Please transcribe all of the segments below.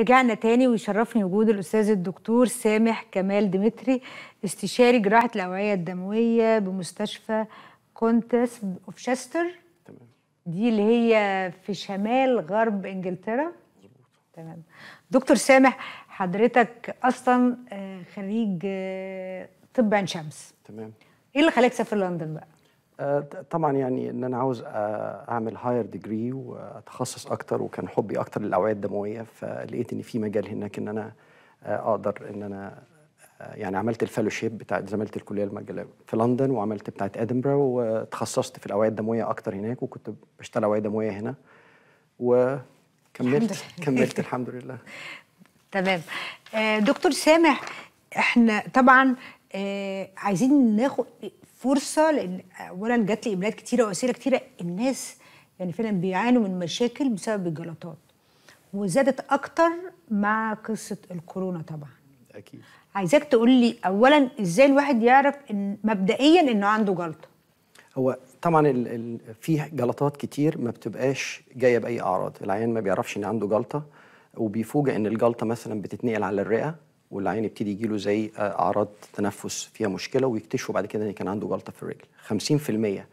رجعنا تاني ويشرفني وجود الأستاذ الدكتور سامح كمال ديمتري استشاري جراحة الأوعية الدموية بمستشفى كونتس اوف شستر تمام دي اللي هي في شمال غرب إنجلترا مظبوط تمام دكتور سامح حضرتك أصلا آه، خريج آه، طب عين شمس تمام إيه اللي خلاك تسافر لندن بقى؟ طبعا يعني ان انا عاوز اعمل هاير ديجري واتخصص اكتر وكان حبي اكتر للاوعيه الدمويه فلقيت ان في مجال هناك ان انا اقدر ان انا يعني عملت الفيلوشيب بتاعت زماله الكليه المجال في لندن وعملت بتاعت ادنبرا وتخصصت في الاوعيه الدمويه اكتر هناك وكنت بشتغل اوعيه دمويه هنا وكملت الحمد كملت الحمد لله تمام آه، دكتور سامح احنا طبعا آه، عايزين ناخد فرصه لان اولا جات لي ايميلات كتيره واسئله كتيره الناس يعني فعلا بيعانوا من مشاكل بسبب الجلطات وزادت اكتر مع قصه الكورونا طبعا اكيد عايزاك تقول لي اولا ازاي الواحد يعرف ان مبدئيا انه عنده جلطه هو طبعا ال ال في جلطات كتير ما بتبقاش جايه باي اعراض العيان ما بيعرفش ان عنده جلطه وبيفوجئ ان الجلطه مثلا بتتنقل على الرئه والعين يبتدي يجيله زي آه، اعراض تنفس فيها مشكله ويكتشفوا بعد كده ان كان عنده جلطه في الرجل 50%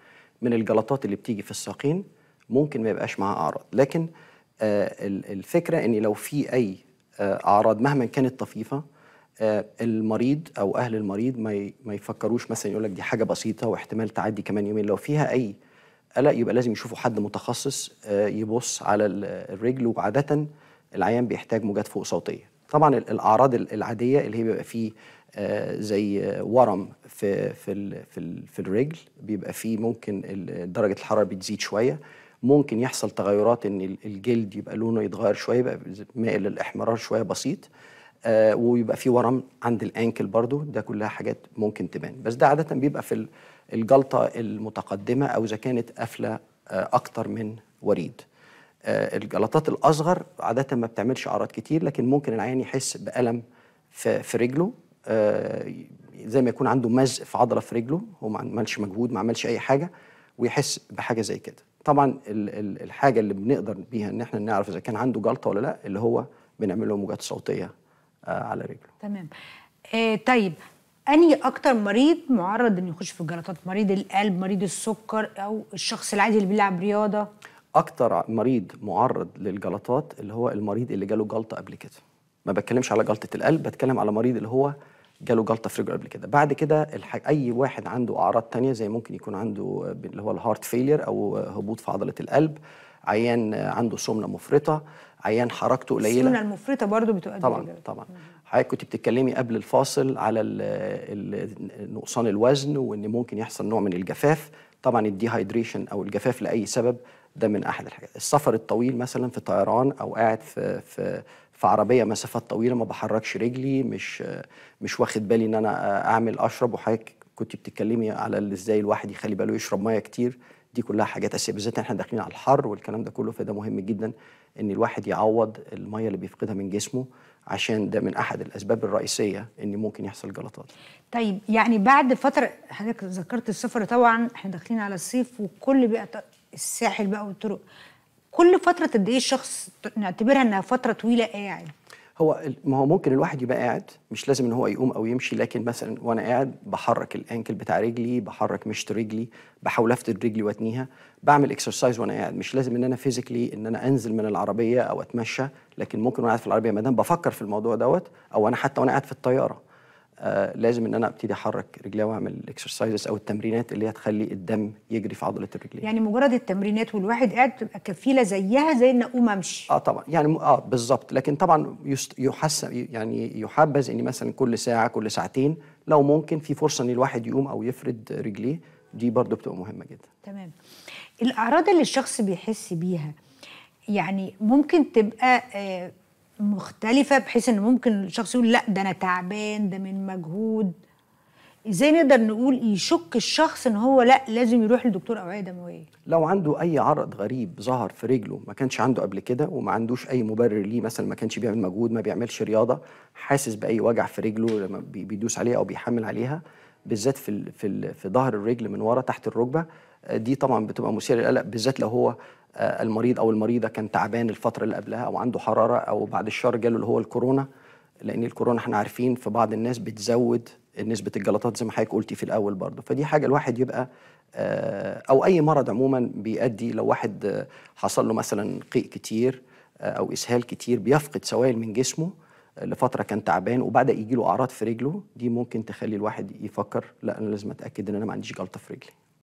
من الجلطات اللي بتيجي في الساقين ممكن ما يبقاش معاها اعراض لكن آه، الفكره ان لو في اي آه، اعراض مهما كانت طفيفه المريض او اهل المريض ما ما يفكروش مثلا يقول لك دي حاجه بسيطه واحتمال تعدي كمان يومين لو فيها اي قلق يبقى لازم يشوفوا حد متخصص يبص على الرجل وعاده العيان بيحتاج موجات فوق صوتيه طبعا الاعراض العاديه اللي هي بيبقى فيه آه، زي آه، ورم في في في, في الرجل بيبقى فيه ممكن درجه الحراره بتزيد شويه ممكن يحصل تغيرات ان الجلد يبقى لونه يتغير شويه يبقى مائل للاحمرار شويه بسيط آه، ويبقى فيه ورم عند الانكل برضو ده كلها حاجات ممكن تبان بس ده عاده بيبقى في الجلطه المتقدمه او اذا كانت قافله اكتر من وريد آه، الجلطات الاصغر عاده ما بتعملش اعراض كتير لكن ممكن العيان يحس بالم في, في رجله آه، زي ما يكون عنده مزق في عضله في رجله هو ما عملش مجهود ما عملش اي حاجه ويحس بحاجه زي كده طبعا الحاجه اللي بنقدر بيها ان احنا نعرف اذا كان عنده جلطه ولا لا اللي هو بنعمل له موجات صوتيه آه، على رجله تمام آه طيب اني اكتر مريض معرض انه يخش في الجلطات مريض القلب مريض السكر او الشخص العادي اللي بيلعب رياضه اكتر مريض معرض للجلطات اللي هو المريض اللي جاله جلطه قبل كده ما بتكلمش على جلطه القلب بتكلم على مريض اللي هو جاله جلطه في رجله قبل كده بعد كده الح... اي واحد عنده اعراض تانية زي ممكن يكون عنده اللي هو الهارت فيلير او هبوط في عضله القلب عيان عنده سمنه مفرطه عيان حركته قليله السمنه المفرطه برضو بتؤدي طبعا لجلد. طبعا حضرتك كنت بتتكلمي قبل الفاصل على نقصان الوزن وان ممكن يحصل نوع من الجفاف طبعا الديهايدريشن او الجفاف لاي سبب ده من احد الحاجات السفر الطويل مثلا في طيران او قاعد في في في عربيه مسافات طويله ما بحركش رجلي مش مش واخد بالي ان انا اعمل اشرب وحضرتك كنت بتتكلمي على ازاي الواحد يخلي باله يشرب ميه كتير دي كلها حاجات اساسيه بالذات احنا داخلين على الحر والكلام ده كله فده مهم جدا ان الواحد يعوض الميه اللي بيفقدها من جسمه عشان ده من احد الاسباب الرئيسيه ان ممكن يحصل جلطات. طيب يعني بعد فتره حضرتك ذكرت السفر طبعا احنا داخلين على الصيف وكل بيقى الساحل بقى والطرق كل فتره قد ايه الشخص نعتبرها انها فتره طويله قاعد هو ما هو ممكن الواحد يبقى قاعد مش لازم ان هو يقوم او يمشي لكن مثلا وانا قاعد بحرك الانكل بتاع رجلي بحرك مشط رجلي بحاول افتد رجلي واتنيها بعمل اكسرسايز وانا قاعد مش لازم ان انا فيزيكلي ان انا انزل من العربيه او اتمشى لكن ممكن وانا قاعد في العربيه ما دام بفكر في الموضوع دوت او انا حتى وانا قاعد في الطياره آه، لازم ان انا ابتدي احرك رجلي واعمل اكسرسايزز او التمرينات اللي هي تخلي الدم يجري في عضله الرجلين يعني مجرد التمرينات والواحد قاعد تبقى كفيله زيها زي ان اقوم امشي اه طبعا يعني اه بالظبط لكن طبعا يحسن يعني يحبذ ان مثلا كل ساعه كل ساعتين لو ممكن في فرصه ان الواحد يقوم او يفرد رجليه دي برضو بتبقى مهمه جدا تمام الاعراض اللي الشخص بيحس بيها يعني ممكن تبقى آه مختلفة بحيث ان ممكن الشخص يقول لا ده انا تعبان ده من مجهود ازاي نقدر نقول يشك الشخص ان هو لا لازم يروح لدكتور اوعيه دمويه لو عنده اي عرض غريب ظهر في رجله ما كانش عنده قبل كده وما عندوش اي مبرر ليه مثلا ما كانش بيعمل مجهود ما بيعملش رياضه حاسس باي وجع في رجله لما بيدوس عليها او بيحمل عليها بالذات في في في ظهر الرجل من ورا تحت الركبه آه، دي طبعا بتبقى مثيره للقلق بالذات لو هو آه، المريض او المريضه كان تعبان الفتره اللي قبلها او عنده حراره او بعد الشهر جاله اللي هو الكورونا لان الكورونا احنا عارفين في بعض الناس بتزود نسبه الجلطات زي ما حضرتك قلتي في الاول برضه فدي حاجه الواحد يبقى آه، او اي مرض عموما بيؤدي لو واحد حصل له مثلا قيء كتير او اسهال كتير بيفقد سوائل من جسمه لفتره كان تعبان وبدا يجي له اعراض في رجله دي ممكن تخلي الواحد يفكر لا انا لازم اتاكد ان انا ما عنديش جلطه في رجلي